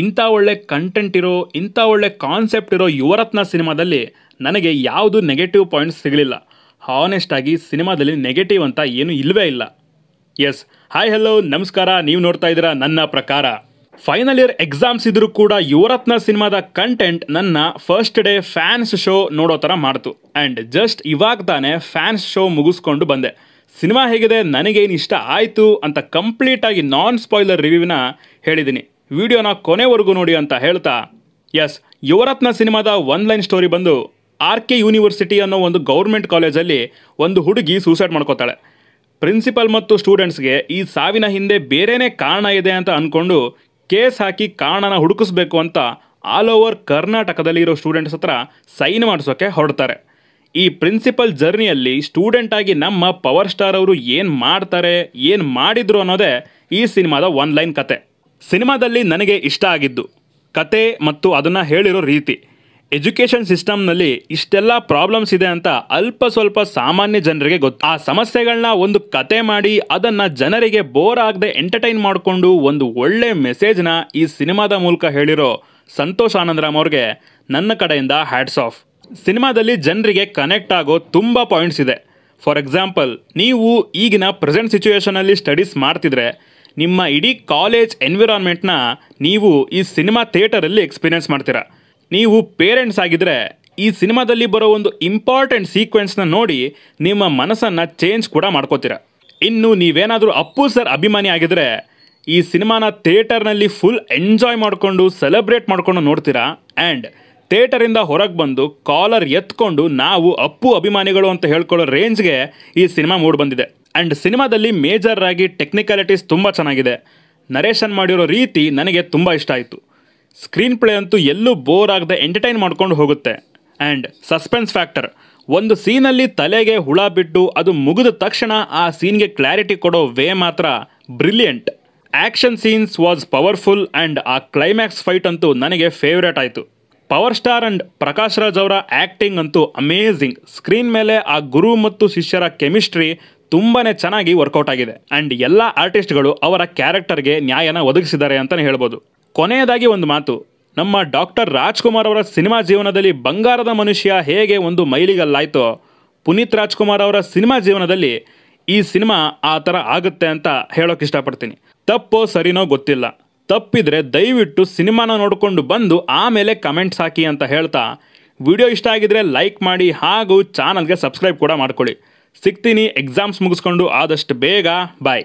ಇಂಥ ಒಳ್ಳೆ ಕಂಟೆಂಟ್ ಇರೋ ಇಂಥ ಒಳ್ಳೆ ಕಾನ್ಸೆಪ್ಟ್ ಇರೋ ಯುವರತ್ನ ಸಿನಿಮಾದಲ್ಲಿ ನನಗೆ ಯಾವುದು ನೆಗೆಟಿವ್ ಪಾಯಿಂಟ್ಸ್ ಸಿಗಲಿಲ್ಲ ಹಾನೆಸ್ಟ್ ಆಗಿ ಸಿನಿಮಾದಲ್ಲಿ ನೆಗೆಟಿವ್ ಅಂತ ಏನು ಇಲ್ಲವೇ ಇಲ್ಲ ಎಸ್ ಹಾಯ್ ಹಲೋ ನಮಸ್ಕಾರ ನೀವು ನೋಡ್ತಾ ಇದ್ದೀರಾ ನನ್ನ ಪ್ರಕಾರ ಫೈನಲ್ ಇಯರ್ ಎಕ್ಸಾಮ್ಸ್ ಇದ್ರೂ ಕೂಡ ಯುವರತ್ನ ಸಿನಿಮಾದ ಕಂಟೆಂಟ್ ನನ್ನ ಫಸ್ಟ್ ಡೇ ಫ್ಯಾನ್ಸ್ ಶೋ ನೋಡೋ ಥರ ಮಾಡ್ತು ಆ್ಯಂಡ್ ಜಸ್ಟ್ ಇವಾಗ ತಾನೇ ಫ್ಯಾನ್ಸ್ ಶೋ ಮುಗಿಸ್ಕೊಂಡು ಬಂದೆ ಸಿನಿಮಾ ಹೇಗಿದೆ ನನಗೇನು ಇಷ್ಟ ಆಯಿತು ಅಂತ ಕಂಪ್ಲೀಟಾಗಿ ನಾನ್ ಸ್ಪಾಯ್ಲರ್ ರಿವ್ಯೂನ ಹೇಳಿದ್ದೀನಿ ವಿಡಿಯೋನ ಕೊನೆವರೆಗೂ ನೋಡಿ ಅಂತ ಹೇಳ್ತಾ ಎಸ್ ಯುವರತ್ನ ಸಿನಿಮಾದ ಒನ್ ಲೈನ್ ಸ್ಟೋರಿ ಬಂದು ಆರ್ ಕೆ ಯೂನಿವರ್ಸಿಟಿ ಅನ್ನೋ ಒಂದು ಗೌರ್ಮೆಂಟ್ ಕಾಲೇಜಲ್ಲಿ ಒಂದು ಹುಡುಗಿ ಸೂಸೈಡ್ ಮಾಡ್ಕೋತಾಳೆ ಪ್ರಿನ್ಸಿಪಲ್ ಮತ್ತು ಸ್ಟೂಡೆಂಟ್ಸ್ಗೆ ಈ ಸಾವಿನ ಹಿಂದೆ ಬೇರೆಯೇ ಕಾರಣ ಇದೆ ಅಂತ ಅಂದ್ಕೊಂಡು ಕೇಸ್ ಹಾಕಿ ಕಾರಣನ ಹುಡುಕಿಸ್ಬೇಕು ಅಂತ ಆಲ್ ಓವರ್ ಕರ್ನಾಟಕದಲ್ಲಿ ಇರೋ ಸ್ಟೂಡೆಂಟ್ಸ್ ಹತ್ರ ಸೈನ್ ಮಾಡಿಸೋಕೆ ಹೊರಡ್ತಾರೆ ಈ ಪ್ರಿನ್ಸಿಪಲ್ ಜರ್ನಿಯಲ್ಲಿ ಸ್ಟೂಡೆಂಟಾಗಿ ನಮ್ಮ ಪವರ್ ಸ್ಟಾರ್ ಅವರು ಏನು ಮಾಡ್ತಾರೆ ಏನು ಮಾಡಿದ್ರು ಅನ್ನೋದೇ ಈ ಸಿನಿಮಾದ ಒನ್ ಲೈನ್ ಕತೆ ಸಿನಿಮಾದಲ್ಲಿ ನನಗೆ ಇಷ್ಟ ಆಗಿದ್ದು ಕತೆ ಮತ್ತು ಅದನ್ನು ಹೇಳಿರೋ ರೀತಿ ಎಜುಕೇಷನ್ ಸಿಸ್ಟಮ್ನಲ್ಲಿ ಇಷ್ಟೆಲ್ಲ ಪ್ರಾಬ್ಲಮ್ಸ್ ಇದೆ ಅಂತ ಅಲ್ಪ ಸ್ವಲ್ಪ ಸಾಮಾನ್ಯ ಜನರಿಗೆ ಗೊತ್ತು ಆ ಸಮಸ್ಯೆಗಳನ್ನ ಒಂದು ಕತೆ ಮಾಡಿ ಅದನ್ನು ಜನರಿಗೆ ಬೋರ್ ಆಗದೆ ಎಂಟರ್ಟೈನ್ ಮಾಡಿಕೊಂಡು ಒಂದು ಒಳ್ಳೆ ಮೆಸೇಜ್ನ ಈ ಸಿನಿಮಾದ ಮೂಲಕ ಹೇಳಿರೋ ಸಂತೋಷ್ ಆನಂದರಾಮ್ ಅವ್ರಿಗೆ ನನ್ನ ಕಡೆಯಿಂದ ಹ್ಯಾಟ್ಸ್ ಆಫ್ ಸಿನಿಮಾದಲ್ಲಿ ಜನರಿಗೆ ಕನೆಕ್ಟ್ ಆಗೋ ತುಂಬ ಪಾಯಿಂಟ್ಸ್ ಇದೆ ಫಾರ್ ಎಕ್ಸಾಂಪಲ್ ನೀವು ಈಗಿನ ಪ್ರೆಸೆಂಟ್ ಸಿಚುವೇಷನಲ್ಲಿ ಸ್ಟಡೀಸ್ ಮಾಡ್ತಿದ್ರೆ ನಿಮ್ಮ ಇಡೀ ಕಾಲೇಜ್ ಎನ್ವಿರಾನ್ಮೆಂಟ್ನ ನೀವು ಈ ಸಿನಿಮಾ ಥಿಯೇಟರಲ್ಲಿ ಎಕ್ಸ್ಪೀರಿಯೆನ್ಸ್ ಮಾಡ್ತೀರಾ ನೀವು ಪೇರೆಂಟ್ಸ್ ಆಗಿದ್ದರೆ ಈ ಸಿನಿಮಾದಲ್ಲಿ ಬರೋ ಒಂದು ಇಂಪಾರ್ಟೆಂಟ್ ಸೀಕ್ವೆನ್ಸ್ನ ನೋಡಿ ನಿಮ್ಮ ಮನಸ್ಸನ್ನು ಚೇಂಜ್ ಕೂಡ ಮಾಡ್ಕೋತೀರ ಇನ್ನು ನೀವೇನಾದರೂ ಅಪ್ಪು ಸರ್ ಅಭಿಮಾನಿ ಆಗಿದ್ದರೆ ಈ ಸಿನಿಮಾನ ಥಿಯೇಟರ್ನಲ್ಲಿ ಫುಲ್ ಎಂಜಾಯ್ ಮಾಡಿಕೊಂಡು ಸೆಲೆಬ್ರೇಟ್ ಮಾಡಿಕೊಂಡು ನೋಡ್ತೀರಾ ಆ್ಯಂಡ್ ಥಿಯೇಟರ್ ಹೊರಗೆ ಬಂದು ಕಾಲರ್ ಎತ್ಕೊಂಡು ನಾವು ಅಪ್ಪು ಅಭಿಮಾನಿಗಳು ಅಂತ ಹೇಳ್ಕೊಳ್ಳೋ ರೇಂಜ್ಗೆ ಈ ಸಿನಿಮಾ ಮೂಡ್ ಬಂದಿದೆ ಆ್ಯಂಡ್ ಸಿನಿಮಾದಲ್ಲಿ ಮೇಜರ್ ಆಗಿ ಟೆಕ್ನಿಕಾಲಿಟೀಸ್ ತುಂಬ ಚೆನ್ನಾಗಿದೆ ನರೇಷನ್ ಮಾಡಿರೋ ರೀತಿ ನನಗೆ ತುಂಬ ಇಷ್ಟ ಆಯಿತು ಸ್ಕ್ರೀನ್ ಪ್ಲೇ ಅಂತೂ ಎಲ್ಲೂ ಬೋರ್ ಆಗದೆ ಎಂಟರ್ಟೈನ್ ಮಾಡ್ಕೊಂಡು ಹೋಗುತ್ತೆ ಆ್ಯಂಡ್ ಸಸ್ಪೆನ್ಸ್ ಫ್ಯಾಕ್ಟರ್ ಒಂದು ಸೀನಲ್ಲಿ ತಲೆಗೆ ಹುಳ ಬಿಟ್ಟು ಅದು ಮುಗಿದ ತಕ್ಷಣ ಆ ಸೀನ್ಗೆ ಕ್ಲಾರಿಟಿ ಕೊಡೋ ವೇ ಮಾತ್ರ brilliant action scenes was powerful and ಆ ಕ್ಲೈಮ್ಯಾಕ್ಸ್ ಫೈಟ್ ಅಂತೂ ನನಗೆ ಫೇವ್ರೇಟ್ ಆಯಿತು power star and Prakash Raj ಅವರ ಆ್ಯಕ್ಟಿಂಗ್ ಅಂತೂ ಅಮೇಝಿಂಗ್ ಸ್ಕ್ರೀನ್ ಮೇಲೆ ಆ ಗುರು ಮತ್ತು ಶಿಷ್ಯರ ಕೆಮಿಸ್ಟ್ರಿ ತುಂಬಾ ಚೆನ್ನಾಗಿ ವರ್ಕೌಟ್ ಆಗಿದೆ ಆ್ಯಂಡ್ ಎಲ್ಲ ಆರ್ಟಿಸ್ಟ್ಗಳು ಅವರ ಕ್ಯಾರೆಕ್ಟರ್ಗೆ ನ್ಯಾಯನ ಒದಗಿಸಿದ್ದಾರೆ ಅಂತಲೇ ಹೇಳ್ಬೋದು ಕೊನೆಯದಾಗಿ ಒಂದು ಮಾತು ನಮ್ಮ ಡಾಕ್ಟರ್ ರಾಜ್ಕುಮಾರ್ ಅವರ ಸಿನಿಮಾ ಜೀವನದಲ್ಲಿ ಬಂಗಾರದ ಮನುಷ್ಯ ಹೇಗೆ ಒಂದು ಮೈಲಿಗಲ್ಲಾಯ್ತೋ ಪುನೀತ್ ರಾಜ್ಕುಮಾರ್ ಅವರ ಸಿನಿಮಾ ಜೀವನದಲ್ಲಿ ಈ ಸಿನಿಮಾ ಆ ಥರ ಆಗುತ್ತೆ ಅಂತ ಹೇಳೋಕೆ ಇಷ್ಟಪಡ್ತೀನಿ ತಪ್ಪೋ ಸರಿನೋ ಗೊತ್ತಿಲ್ಲ ತಪ್ಪಿದ್ರೆ ದಯವಿಟ್ಟು ಸಿನಿಮಾನ ನೋಡಿಕೊಂಡು ಬಂದು ಆಮೇಲೆ ಕಮೆಂಟ್ಸ್ ಹಾಕಿ ಅಂತ ಹೇಳ್ತಾ ವಿಡಿಯೋ ಇಷ್ಟ ಆಗಿದ್ರೆ ಲೈಕ್ ಮಾಡಿ ಹಾಗೂ ಚಾನಲ್ಗೆ ಸಬ್ಸ್ಕ್ರೈಬ್ ಕೂಡ ಮಾಡ್ಕೊಳ್ಳಿ ಸಿಗ್ತೀನಿ ಎಕ್ಸಾಮ್ಸ್ ಮುಗಿಸ್ಕೊಂಡು ಆದಷ್ಟು ಬೇಗ ಬಾಯ್